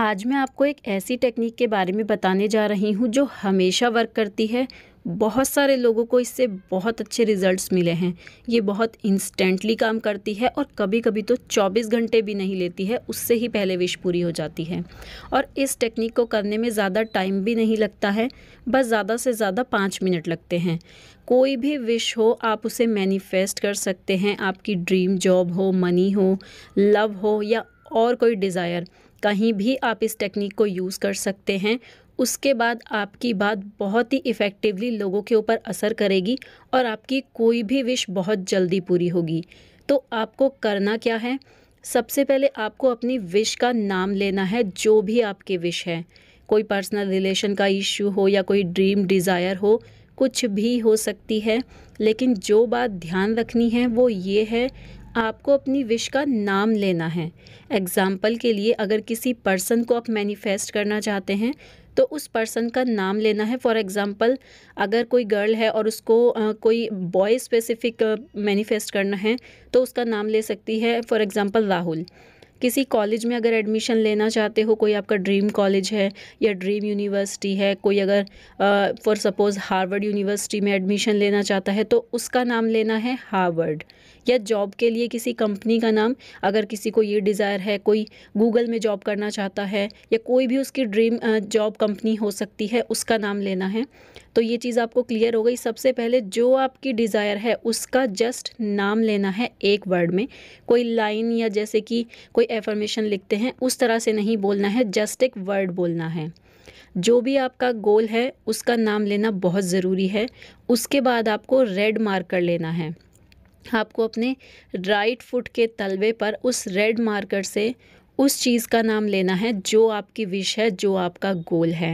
आज मैं आपको एक ऐसी टेक्निक के बारे में बताने जा रही हूँ जो हमेशा वर्क करती है बहुत सारे लोगों को इससे बहुत अच्छे रिजल्ट्स मिले हैं ये बहुत इंस्टेंटली काम करती है और कभी कभी तो 24 घंटे भी नहीं लेती है उससे ही पहले विश पूरी हो जाती है और इस टेक्निक को करने में ज़्यादा टाइम भी नहीं लगता है बस ज़्यादा से ज़्यादा पाँच मिनट लगते हैं कोई भी विश हो आप उसे मैनिफेस्ट कर सकते हैं आपकी ड्रीम जॉब हो मनी हो लव हो या और कोई डिज़ायर कहीं भी आप इस टेक्निक को यूज़ कर सकते हैं उसके बाद आपकी बात बहुत ही इफ़ेक्टिवली लोगों के ऊपर असर करेगी और आपकी कोई भी विश बहुत जल्दी पूरी होगी तो आपको करना क्या है सबसे पहले आपको अपनी विश का नाम लेना है जो भी आपके विश है कोई पर्सनल रिलेशन का इश्यू हो या कोई ड्रीम डिज़ायर हो कुछ भी हो सकती है लेकिन जो बात ध्यान रखनी है वो ये है आपको अपनी विश का नाम लेना है एग्ज़ाम्पल के लिए अगर किसी पर्सन को आप मैनिफेस्ट करना चाहते हैं तो उस पर्सन का नाम लेना है फॉर एग्ज़ाम्पल अगर कोई गर्ल है और उसको आ, कोई बॉय स्पेसिफ़िक मैनिफेस्ट करना है तो उसका नाम ले सकती है फॉर एग्ज़ाम्पल राहुल किसी कॉलेज में अगर एडमिशन लेना चाहते हो कोई आपका ड्रीम कॉलेज है या ड्रीम यूनिवर्सिटी है कोई अगर फॉर सपोज़ हार्वर्ड यूनिवर्सिटी में एडमिशन लेना चाहता है तो उसका नाम लेना है हार्वर्ड या जॉब के लिए किसी कंपनी का नाम अगर किसी को ये डिज़ायर है कोई गूगल में जॉब करना चाहता है या कोई भी उसकी ड्रीम जॉब कंपनी हो सकती है उसका नाम लेना है तो ये चीज़ आपको क्लियर हो गई सबसे पहले जो आपकी डिज़ायर है उसका जस्ट नाम लेना है एक वर्ड में कोई लाइन या जैसे कि कोई एफर्मेशन लिखते हैं उस तरह से नहीं बोलना है जस्ट एक वर्ड बोलना है जो भी आपका गोल है उसका नाम लेना बहुत ज़रूरी है उसके बाद आपको रेड मार्कर लेना है आपको अपने राइट फुट के तलवे पर उस रेड मार्कर से उस चीज़ का नाम लेना है जो आपकी विश है जो आपका गोल है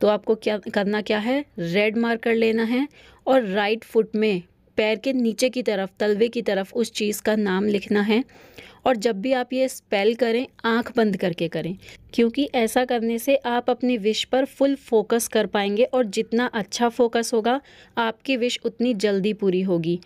तो आपको क्या करना क्या है रेड मार्कर लेना है और राइट फुट में पैर के नीचे की तरफ तलवे की तरफ उस चीज़ का नाम लिखना है और जब भी आप ये स्पेल करें आँख बंद करके करें क्योंकि ऐसा करने से आप अपनी विश पर फुल फोकस कर पाएंगे और जितना अच्छा फोकस होगा आपकी विश उतनी जल्दी पूरी होगी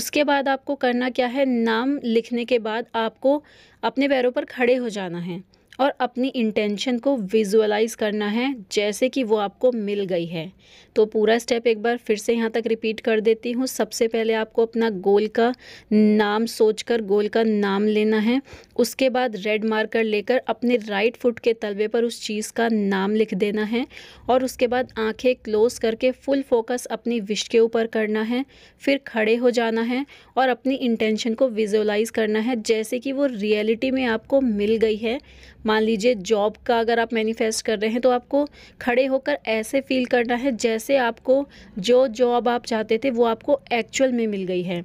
उसके बाद आपको करना क्या है नाम लिखने के बाद आपको अपने पैरों पर खड़े हो जाना है और अपनी इंटेंशन को विजुअलाइज़ करना है जैसे कि वो आपको मिल गई है तो पूरा स्टेप एक बार फिर से यहाँ तक रिपीट कर देती हूँ सबसे पहले आपको अपना गोल का नाम सोचकर गोल का नाम लेना है उसके बाद रेड मार्कर लेकर अपने राइट फुट के तलवे पर उस चीज़ का नाम लिख देना है और उसके बाद आंखें क्लोज़ करके फुल फोकस अपनी विश के ऊपर करना है फिर खड़े हो जाना है और अपनी इंटेंशन को विजुअलाइज़ करना है जैसे कि वो रियलिटी में आपको मिल गई है मान लीजिए जॉब का अगर आप मैनिफेस्ट कर रहे हैं तो आपको खड़े होकर ऐसे फील करना है जैसे आपको जो जॉब आप चाहते थे वो आपको एक्चुअल में मिल गई है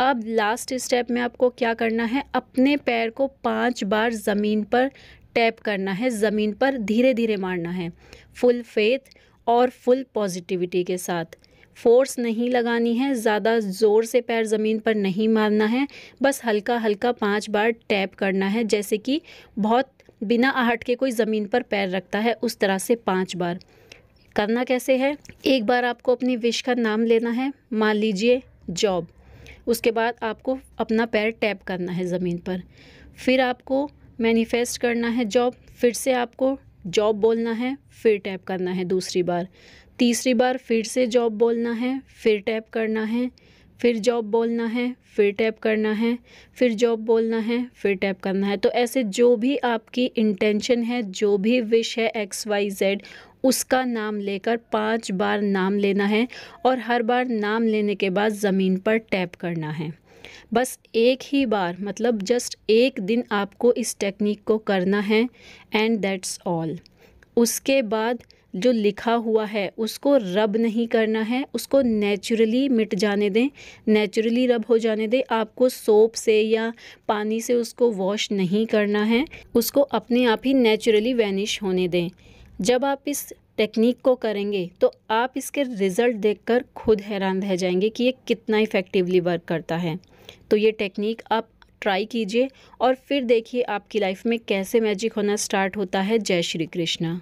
अब लास्ट स्टेप में आपको क्या करना है अपने पैर को पांच बार ज़मीन पर टैप करना है ज़मीन पर धीरे धीरे मारना है फुल फेथ और फुल पॉजिटिविटी के साथ फोर्स नहीं लगानी है ज़्यादा ज़ोर से पैर ज़मीन पर नहीं मारना है बस हल्का हल्का पांच बार टैप करना है जैसे कि बहुत बिना आहट के कोई ज़मीन पर पैर रखता है उस तरह से पाँच बार करना कैसे है एक बार आपको अपनी विश का नाम लेना है मान लीजिए जॉब उसके बाद आपको अपना पैर टैप करना है ज़मीन पर फिर आपको मैनिफेस्ट करना है जॉब फिर से आपको जॉब बोलना है फिर टैप करना है दूसरी बार तीसरी बार फिर से जॉब बोलना है फिर टैप करना है फिर जॉब बोलना है फिर टैप करना है फिर जॉब बोलना है फिर टैप करना है तो ऐसे जो भी आपकी इंटेंशन है जो भी विश है एक्स वाई जेड उसका नाम लेकर पांच बार नाम लेना है और हर बार नाम लेने के बाद ज़मीन पर टैप करना है बस एक ही बार मतलब जस्ट एक दिन आपको इस टेक्निक को करना है एंड दैट्स ऑल उसके बाद जो लिखा हुआ है उसको रब नहीं करना है उसको नेचुरली मिट जाने दें नेचुरली रब हो जाने दें आपको सोप से या पानी से उसको वॉश नहीं करना है उसको अपने आप ही नेचुरली वैनिश होने दें जब आप इस टेक्निक को करेंगे तो आप इसके रिज़ल्ट देखकर खुद हैरान रह जाएंगे कि ये कितना इफ़ेक्टिवली वर्क करता है तो ये टेक्निक आप ट्राई कीजिए और फिर देखिए आपकी लाइफ में कैसे मैजिक होना स्टार्ट होता है जय श्री कृष्णा